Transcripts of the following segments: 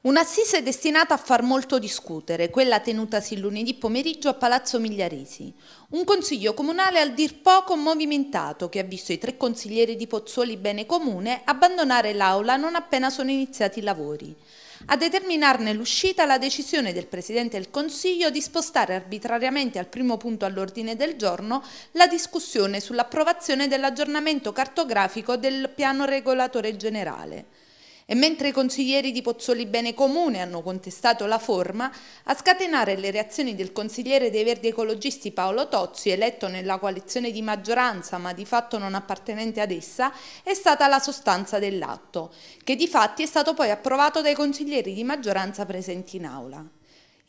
Un'assise destinata a far molto discutere, quella tenutasi lunedì pomeriggio a Palazzo Migliaresi. Un consiglio comunale al dir poco movimentato che ha visto i tre consiglieri di Pozzuoli Bene Comune abbandonare l'aula non appena sono iniziati i lavori. A determinarne l'uscita la decisione del Presidente del Consiglio di spostare arbitrariamente al primo punto all'ordine del giorno la discussione sull'approvazione dell'aggiornamento cartografico del piano regolatore generale. E mentre i consiglieri di Pozzoli Bene Comune hanno contestato la forma, a scatenare le reazioni del consigliere dei Verdi Ecologisti Paolo Tozzi, eletto nella coalizione di maggioranza ma di fatto non appartenente ad essa, è stata la sostanza dell'atto, che di fatti è stato poi approvato dai consiglieri di maggioranza presenti in aula.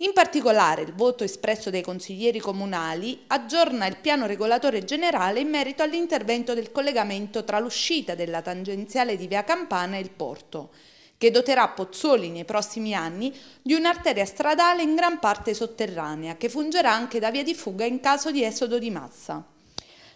In particolare, il voto espresso dai consiglieri comunali aggiorna il piano regolatore generale in merito all'intervento del collegamento tra l'uscita della tangenziale di Via Campana e il porto, che doterà Pozzoli nei prossimi anni di un'arteria stradale in gran parte sotterranea, che fungerà anche da via di fuga in caso di esodo di massa.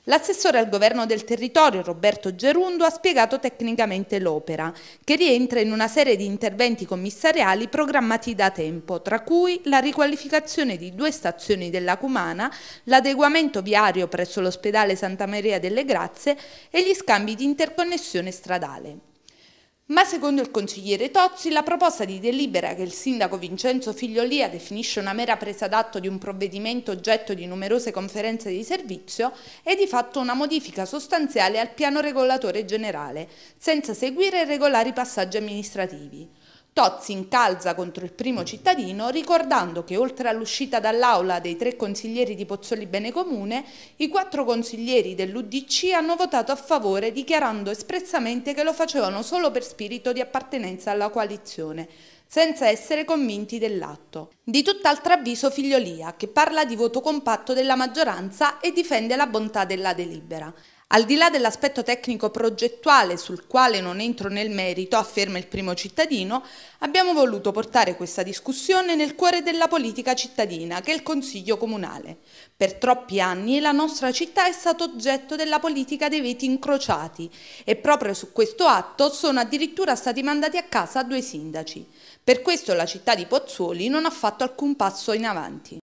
L'assessore al governo del territorio Roberto Gerundo ha spiegato tecnicamente l'opera, che rientra in una serie di interventi commissariali programmati da tempo, tra cui la riqualificazione di due stazioni della Cumana, l'adeguamento viario presso l'ospedale Santa Maria delle Grazie e gli scambi di interconnessione stradale. Ma secondo il consigliere Tozzi, la proposta di delibera che il sindaco Vincenzo Figliolia definisce una mera presa d'atto di un provvedimento oggetto di numerose conferenze di servizio è di fatto una modifica sostanziale al piano regolatore generale, senza seguire regolari passaggi amministrativi. Tozzi incalza contro il primo cittadino ricordando che oltre all'uscita dall'aula dei tre consiglieri di Pozzoli Benecomune, i quattro consiglieri dell'Udc hanno votato a favore dichiarando espressamente che lo facevano solo per spirito di appartenenza alla coalizione senza essere convinti dell'atto. Di tutt'altro avviso Figliolia, che parla di voto compatto della maggioranza e difende la bontà della delibera. Al di là dell'aspetto tecnico progettuale sul quale non entro nel merito, afferma il primo cittadino, abbiamo voluto portare questa discussione nel cuore della politica cittadina, che è il Consiglio Comunale. Per troppi anni la nostra città è stata oggetto della politica dei veti incrociati e proprio su questo atto sono addirittura stati mandati a casa due sindaci. Per questo la città di Pozzuoli non ha fatto alcun passo in avanti.